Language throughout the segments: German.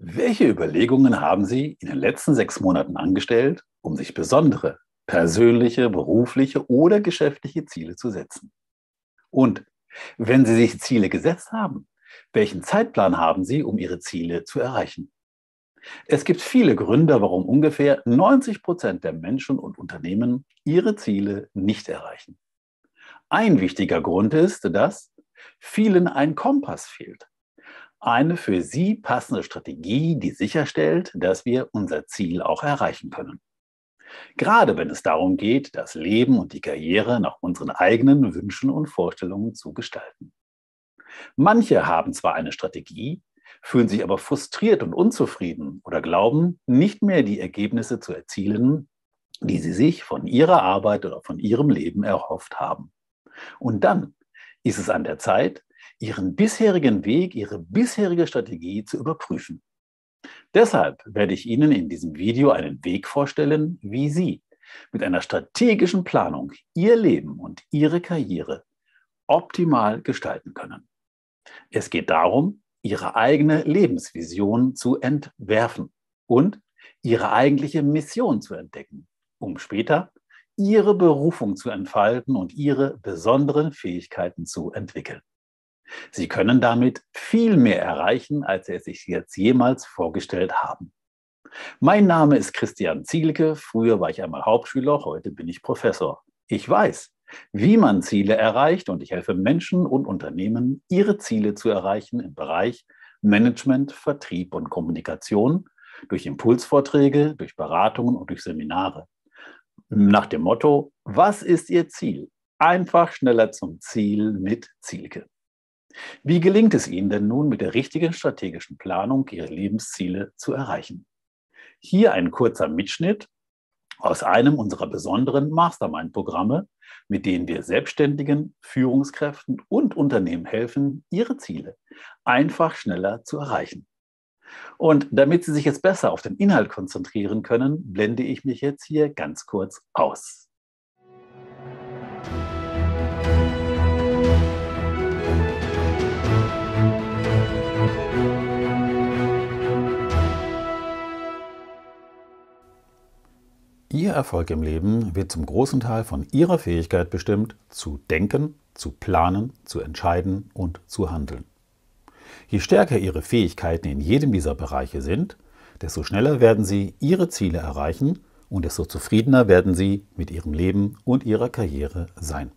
Welche Überlegungen haben Sie in den letzten sechs Monaten angestellt, um sich besondere persönliche, berufliche oder geschäftliche Ziele zu setzen? Und wenn Sie sich Ziele gesetzt haben, welchen Zeitplan haben Sie, um Ihre Ziele zu erreichen? Es gibt viele Gründe, warum ungefähr 90 Prozent der Menschen und Unternehmen ihre Ziele nicht erreichen. Ein wichtiger Grund ist, dass vielen ein Kompass fehlt eine für Sie passende Strategie, die sicherstellt, dass wir unser Ziel auch erreichen können. Gerade wenn es darum geht, das Leben und die Karriere nach unseren eigenen Wünschen und Vorstellungen zu gestalten. Manche haben zwar eine Strategie, fühlen sich aber frustriert und unzufrieden oder glauben, nicht mehr die Ergebnisse zu erzielen, die sie sich von ihrer Arbeit oder von ihrem Leben erhofft haben. Und dann ist es an der Zeit, ihren bisherigen Weg, ihre bisherige Strategie zu überprüfen. Deshalb werde ich Ihnen in diesem Video einen Weg vorstellen, wie Sie mit einer strategischen Planung Ihr Leben und Ihre Karriere optimal gestalten können. Es geht darum, Ihre eigene Lebensvision zu entwerfen und Ihre eigentliche Mission zu entdecken, um später Ihre Berufung zu entfalten und Ihre besonderen Fähigkeiten zu entwickeln. Sie können damit viel mehr erreichen, als Sie es sich jetzt jemals vorgestellt haben. Mein Name ist Christian Zielke. Früher war ich einmal Hauptschüler, heute bin ich Professor. Ich weiß, wie man Ziele erreicht und ich helfe Menschen und Unternehmen, ihre Ziele zu erreichen im Bereich Management, Vertrieb und Kommunikation durch Impulsvorträge, durch Beratungen und durch Seminare. Nach dem Motto, was ist Ihr Ziel? Einfach schneller zum Ziel mit Zielke. Wie gelingt es Ihnen denn nun, mit der richtigen strategischen Planung Ihre Lebensziele zu erreichen? Hier ein kurzer Mitschnitt aus einem unserer besonderen Mastermind-Programme, mit denen wir Selbstständigen, Führungskräften und Unternehmen helfen, ihre Ziele einfach schneller zu erreichen. Und damit Sie sich jetzt besser auf den Inhalt konzentrieren können, blende ich mich jetzt hier ganz kurz aus. Ihr Erfolg im Leben wird zum großen Teil von Ihrer Fähigkeit bestimmt, zu denken, zu planen, zu entscheiden und zu handeln. Je stärker Ihre Fähigkeiten in jedem dieser Bereiche sind, desto schneller werden Sie Ihre Ziele erreichen und desto zufriedener werden Sie mit Ihrem Leben und Ihrer Karriere sein.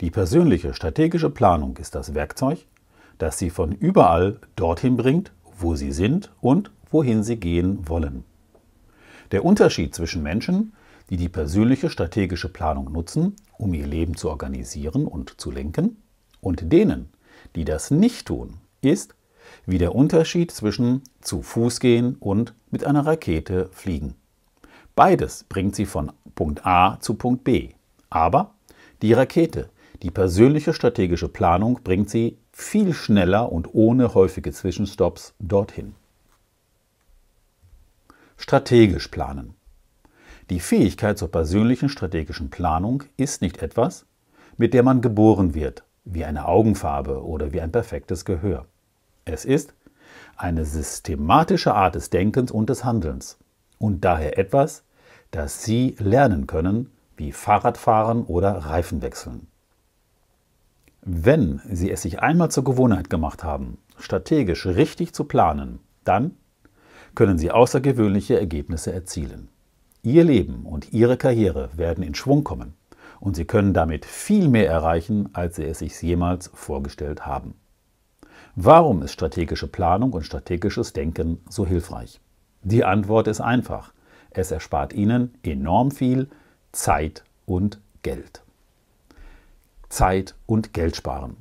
Die persönliche strategische Planung ist das Werkzeug, das Sie von überall dorthin bringt, wo Sie sind und wohin Sie gehen wollen. Der Unterschied zwischen Menschen, die die persönliche strategische Planung nutzen, um ihr Leben zu organisieren und zu lenken, und denen, die das nicht tun, ist wie der Unterschied zwischen zu Fuß gehen und mit einer Rakete fliegen. Beides bringt sie von Punkt A zu Punkt B. Aber die Rakete, die persönliche strategische Planung bringt sie viel schneller und ohne häufige Zwischenstopps dorthin strategisch planen. Die Fähigkeit zur persönlichen strategischen Planung ist nicht etwas, mit der man geboren wird, wie eine Augenfarbe oder wie ein perfektes Gehör. Es ist eine systematische Art des Denkens und des Handelns und daher etwas, das Sie lernen können, wie Fahrradfahren oder Reifen wechseln. Wenn Sie es sich einmal zur Gewohnheit gemacht haben, strategisch richtig zu planen, dann können Sie außergewöhnliche Ergebnisse erzielen. Ihr Leben und Ihre Karriere werden in Schwung kommen und Sie können damit viel mehr erreichen, als Sie es sich jemals vorgestellt haben. Warum ist strategische Planung und strategisches Denken so hilfreich? Die Antwort ist einfach. Es erspart Ihnen enorm viel Zeit und Geld. Zeit und Geld sparen.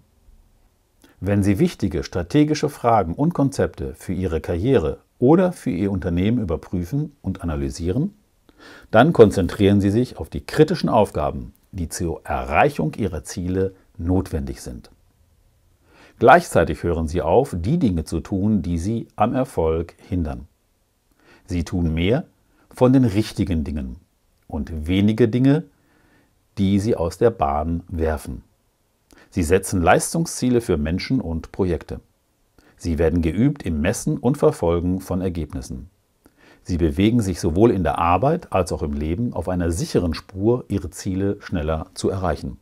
Wenn Sie wichtige strategische Fragen und Konzepte für Ihre Karriere oder für Ihr Unternehmen überprüfen und analysieren? Dann konzentrieren Sie sich auf die kritischen Aufgaben, die zur Erreichung Ihrer Ziele notwendig sind. Gleichzeitig hören Sie auf, die Dinge zu tun, die Sie am Erfolg hindern. Sie tun mehr von den richtigen Dingen und weniger Dinge, die Sie aus der Bahn werfen. Sie setzen Leistungsziele für Menschen und Projekte. Sie werden geübt im Messen und Verfolgen von Ergebnissen. Sie bewegen sich sowohl in der Arbeit als auch im Leben auf einer sicheren Spur, ihre Ziele schneller zu erreichen.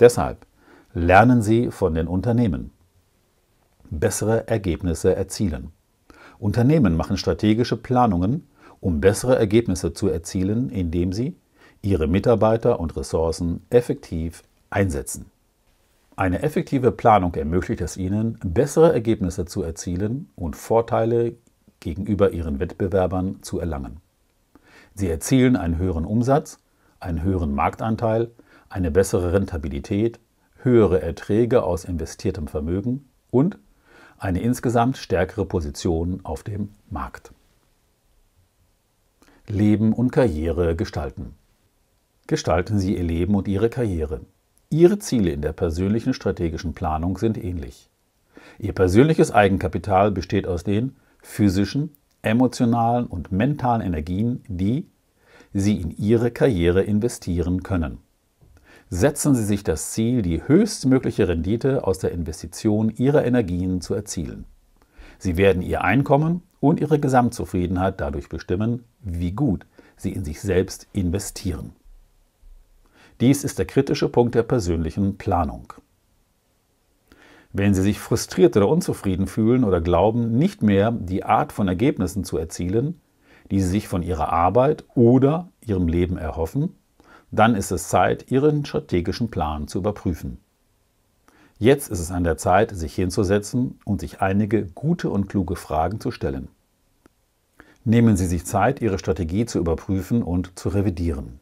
Deshalb lernen Sie von den Unternehmen. Bessere Ergebnisse erzielen. Unternehmen machen strategische Planungen, um bessere Ergebnisse zu erzielen, indem sie ihre Mitarbeiter und Ressourcen effektiv einsetzen. Eine effektive Planung ermöglicht es ihnen, bessere Ergebnisse zu erzielen und Vorteile gegenüber ihren Wettbewerbern zu erlangen. Sie erzielen einen höheren Umsatz, einen höheren Marktanteil, eine bessere Rentabilität, höhere Erträge aus investiertem Vermögen und eine insgesamt stärkere Position auf dem Markt. Leben und Karriere gestalten. Gestalten Sie Ihr Leben und Ihre Karriere. Ihre Ziele in der persönlichen strategischen Planung sind ähnlich. Ihr persönliches Eigenkapital besteht aus den physischen, emotionalen und mentalen Energien, die Sie in Ihre Karriere investieren können. Setzen Sie sich das Ziel, die höchstmögliche Rendite aus der Investition Ihrer Energien zu erzielen. Sie werden Ihr Einkommen und Ihre Gesamtzufriedenheit dadurch bestimmen, wie gut Sie in sich selbst investieren. Dies ist der kritische Punkt der persönlichen Planung. Wenn Sie sich frustriert oder unzufrieden fühlen oder glauben, nicht mehr die Art von Ergebnissen zu erzielen, die Sie sich von Ihrer Arbeit oder Ihrem Leben erhoffen, dann ist es Zeit, Ihren strategischen Plan zu überprüfen. Jetzt ist es an der Zeit, sich hinzusetzen und sich einige gute und kluge Fragen zu stellen. Nehmen Sie sich Zeit, Ihre Strategie zu überprüfen und zu revidieren.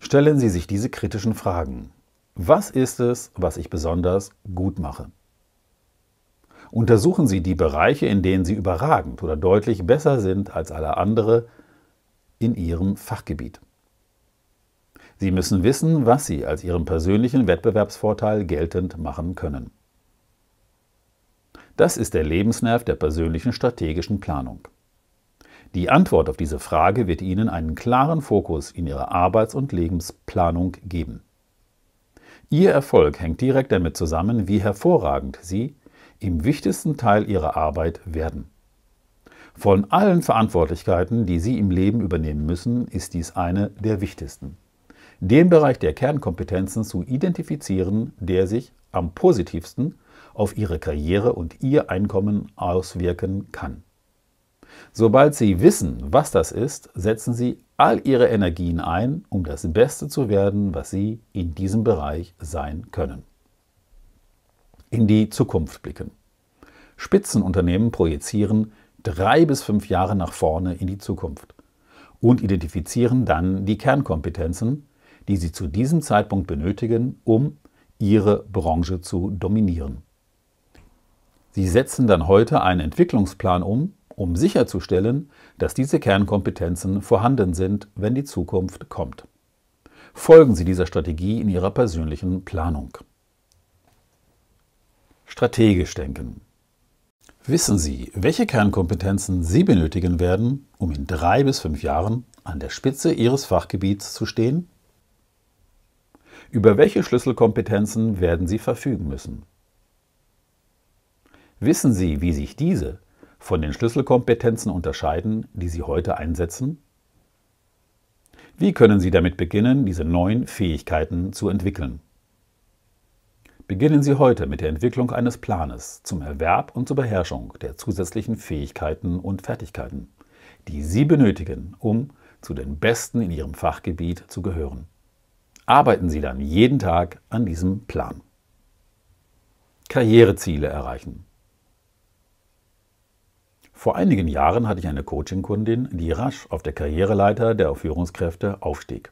Stellen Sie sich diese kritischen Fragen. Was ist es, was ich besonders gut mache? Untersuchen Sie die Bereiche, in denen Sie überragend oder deutlich besser sind als alle andere in Ihrem Fachgebiet. Sie müssen wissen, was Sie als Ihren persönlichen Wettbewerbsvorteil geltend machen können. Das ist der Lebensnerv der persönlichen strategischen Planung. Die Antwort auf diese Frage wird Ihnen einen klaren Fokus in Ihrer Arbeits- und Lebensplanung geben. Ihr Erfolg hängt direkt damit zusammen, wie hervorragend Sie im wichtigsten Teil Ihrer Arbeit werden. Von allen Verantwortlichkeiten, die Sie im Leben übernehmen müssen, ist dies eine der wichtigsten. Den Bereich der Kernkompetenzen zu identifizieren, der sich am positivsten auf Ihre Karriere und Ihr Einkommen auswirken kann. Sobald Sie wissen, was das ist, setzen Sie all Ihre Energien ein, um das Beste zu werden, was Sie in diesem Bereich sein können. In die Zukunft blicken. Spitzenunternehmen projizieren drei bis fünf Jahre nach vorne in die Zukunft und identifizieren dann die Kernkompetenzen, die Sie zu diesem Zeitpunkt benötigen, um Ihre Branche zu dominieren. Sie setzen dann heute einen Entwicklungsplan um, um sicherzustellen, dass diese Kernkompetenzen vorhanden sind, wenn die Zukunft kommt. Folgen Sie dieser Strategie in Ihrer persönlichen Planung. Strategisch denken. Wissen Sie, welche Kernkompetenzen Sie benötigen werden, um in drei bis fünf Jahren an der Spitze Ihres Fachgebiets zu stehen? Über welche Schlüsselkompetenzen werden Sie verfügen müssen? Wissen Sie, wie sich diese von den Schlüsselkompetenzen unterscheiden, die Sie heute einsetzen? Wie können Sie damit beginnen, diese neuen Fähigkeiten zu entwickeln? Beginnen Sie heute mit der Entwicklung eines Planes zum Erwerb und zur Beherrschung der zusätzlichen Fähigkeiten und Fertigkeiten, die Sie benötigen, um zu den Besten in Ihrem Fachgebiet zu gehören. Arbeiten Sie dann jeden Tag an diesem Plan. Karriereziele erreichen. Vor einigen Jahren hatte ich eine Coaching-Kundin, die rasch auf der Karriereleiter der Führungskräfte aufstieg.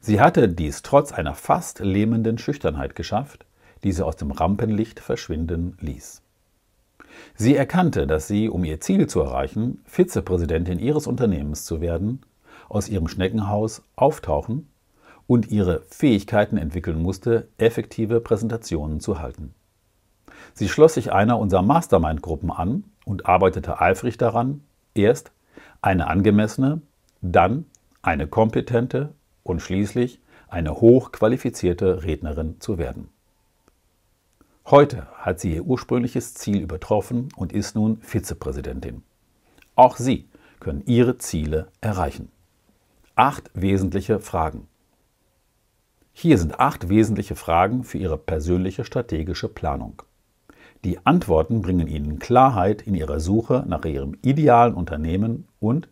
Sie hatte dies trotz einer fast lähmenden Schüchternheit geschafft, die sie aus dem Rampenlicht verschwinden ließ. Sie erkannte, dass sie, um ihr Ziel zu erreichen, Vizepräsidentin ihres Unternehmens zu werden, aus ihrem Schneckenhaus auftauchen und ihre Fähigkeiten entwickeln musste, effektive Präsentationen zu halten. Sie schloss sich einer unserer Mastermind-Gruppen an und arbeitete eifrig daran, erst eine angemessene, dann eine kompetente und schließlich eine hochqualifizierte Rednerin zu werden. Heute hat sie ihr ursprüngliches Ziel übertroffen und ist nun Vizepräsidentin. Auch Sie können Ihre Ziele erreichen. Acht wesentliche Fragen. Hier sind acht wesentliche Fragen für Ihre persönliche strategische Planung. Die Antworten bringen Ihnen Klarheit in Ihrer Suche nach Ihrem idealen Unternehmen und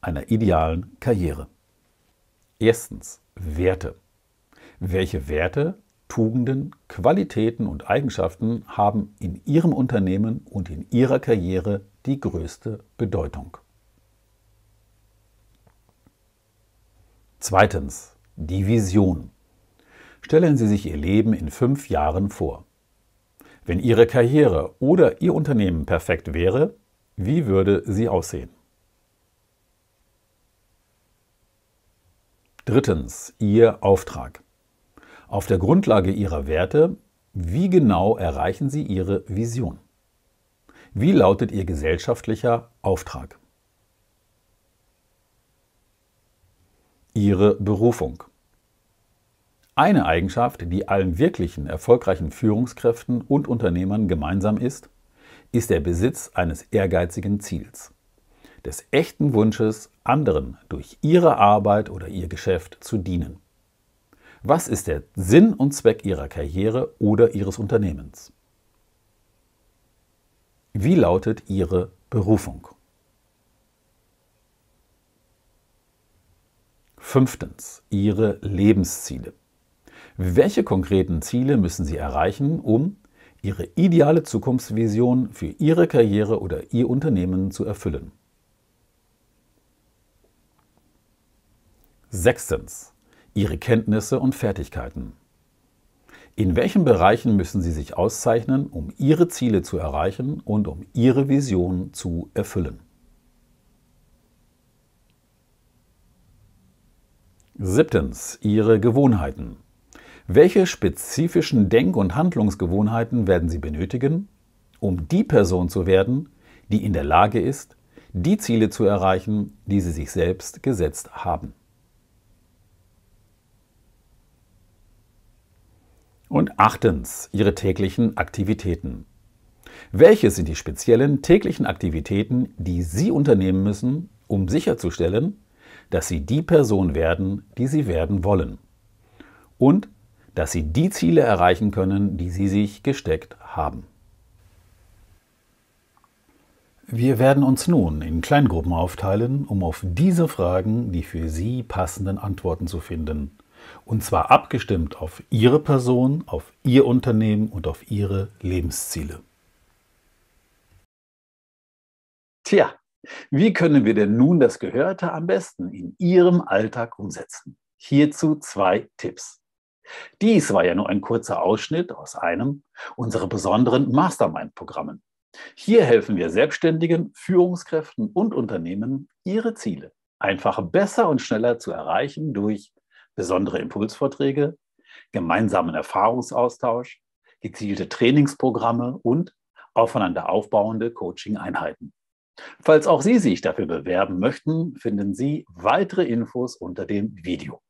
einer idealen Karriere. Erstens Werte. Welche Werte, Tugenden, Qualitäten und Eigenschaften haben in Ihrem Unternehmen und in Ihrer Karriere die größte Bedeutung? Zweitens die Vision. Stellen Sie sich Ihr Leben in fünf Jahren vor. Wenn Ihre Karriere oder Ihr Unternehmen perfekt wäre, wie würde sie aussehen? Drittens, Ihr Auftrag. Auf der Grundlage Ihrer Werte, wie genau erreichen Sie Ihre Vision? Wie lautet Ihr gesellschaftlicher Auftrag? Ihre Berufung. Eine Eigenschaft, die allen wirklichen erfolgreichen Führungskräften und Unternehmern gemeinsam ist, ist der Besitz eines ehrgeizigen Ziels, des echten Wunsches, anderen durch ihre Arbeit oder ihr Geschäft zu dienen. Was ist der Sinn und Zweck ihrer Karriere oder ihres Unternehmens? Wie lautet Ihre Berufung? Fünftens, Ihre Lebensziele. Welche konkreten Ziele müssen Sie erreichen, um Ihre ideale Zukunftsvision für Ihre Karriere oder Ihr Unternehmen zu erfüllen? Sechstens. Ihre Kenntnisse und Fertigkeiten. In welchen Bereichen müssen Sie sich auszeichnen, um Ihre Ziele zu erreichen und um Ihre Vision zu erfüllen? Siebtens. Ihre Gewohnheiten. Welche spezifischen Denk- und Handlungsgewohnheiten werden Sie benötigen, um die Person zu werden, die in der Lage ist, die Ziele zu erreichen, die Sie sich selbst gesetzt haben? Und achtens, Ihre täglichen Aktivitäten. Welche sind die speziellen täglichen Aktivitäten, die Sie unternehmen müssen, um sicherzustellen, dass Sie die Person werden, die Sie werden wollen? Und dass sie die Ziele erreichen können, die sie sich gesteckt haben. Wir werden uns nun in Kleingruppen aufteilen, um auf diese Fragen die für Sie passenden Antworten zu finden. Und zwar abgestimmt auf Ihre Person, auf Ihr Unternehmen und auf Ihre Lebensziele. Tja, wie können wir denn nun das Gehörte am besten in Ihrem Alltag umsetzen? Hierzu zwei Tipps. Dies war ja nur ein kurzer Ausschnitt aus einem unserer besonderen Mastermind-Programmen. Hier helfen wir Selbstständigen, Führungskräften und Unternehmen, ihre Ziele einfach besser und schneller zu erreichen durch besondere Impulsvorträge, gemeinsamen Erfahrungsaustausch, gezielte Trainingsprogramme und aufeinander aufbauende Coaching-Einheiten. Falls auch Sie sich dafür bewerben möchten, finden Sie weitere Infos unter dem Video.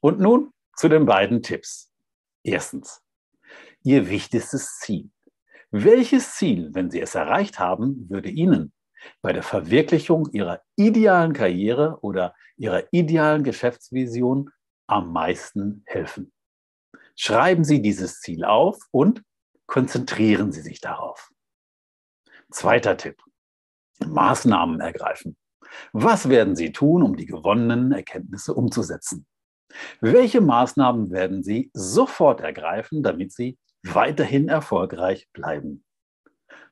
Und nun zu den beiden Tipps. Erstens, Ihr wichtigstes Ziel. Welches Ziel, wenn Sie es erreicht haben, würde Ihnen bei der Verwirklichung Ihrer idealen Karriere oder Ihrer idealen Geschäftsvision am meisten helfen? Schreiben Sie dieses Ziel auf und konzentrieren Sie sich darauf. Zweiter Tipp. Maßnahmen ergreifen. Was werden Sie tun, um die gewonnenen Erkenntnisse umzusetzen? Welche Maßnahmen werden Sie sofort ergreifen, damit Sie weiterhin erfolgreich bleiben?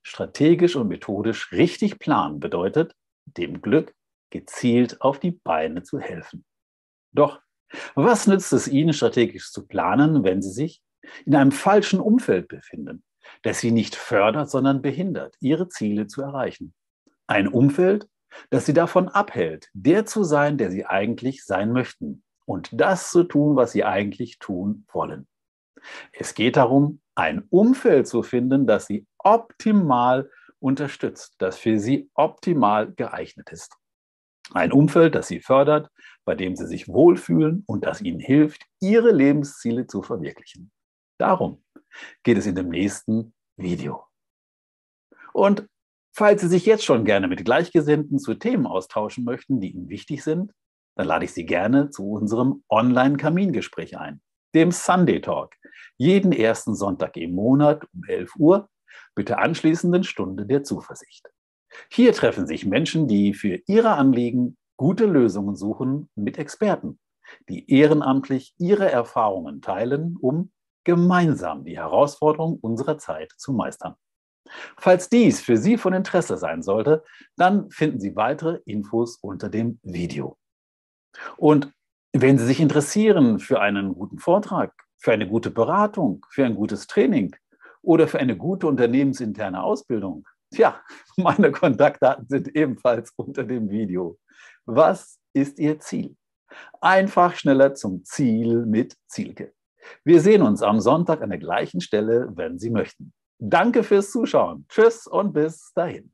Strategisch und methodisch richtig planen bedeutet, dem Glück gezielt auf die Beine zu helfen. Doch was nützt es Ihnen, strategisch zu planen, wenn Sie sich in einem falschen Umfeld befinden, das Sie nicht fördert, sondern behindert, Ihre Ziele zu erreichen? Ein Umfeld, das Sie davon abhält, der zu sein, der Sie eigentlich sein möchten und das zu tun, was sie eigentlich tun wollen. Es geht darum, ein Umfeld zu finden, das sie optimal unterstützt, das für sie optimal geeignet ist. Ein Umfeld, das sie fördert, bei dem sie sich wohlfühlen und das ihnen hilft, ihre Lebensziele zu verwirklichen. Darum geht es in dem nächsten Video. Und falls Sie sich jetzt schon gerne mit Gleichgesinnten zu Themen austauschen möchten, die Ihnen wichtig sind, dann lade ich Sie gerne zu unserem Online-Kamingespräch ein, dem Sunday Talk, jeden ersten Sonntag im Monat um 11 Uhr mit der anschließenden Stunde der Zuversicht. Hier treffen sich Menschen, die für ihre Anliegen gute Lösungen suchen mit Experten, die ehrenamtlich ihre Erfahrungen teilen, um gemeinsam die Herausforderung unserer Zeit zu meistern. Falls dies für Sie von Interesse sein sollte, dann finden Sie weitere Infos unter dem Video. Und wenn Sie sich interessieren für einen guten Vortrag, für eine gute Beratung, für ein gutes Training oder für eine gute unternehmensinterne Ausbildung, tja, meine Kontaktdaten sind ebenfalls unter dem Video. Was ist Ihr Ziel? Einfach schneller zum Ziel mit Zielke. Wir sehen uns am Sonntag an der gleichen Stelle, wenn Sie möchten. Danke fürs Zuschauen. Tschüss und bis dahin.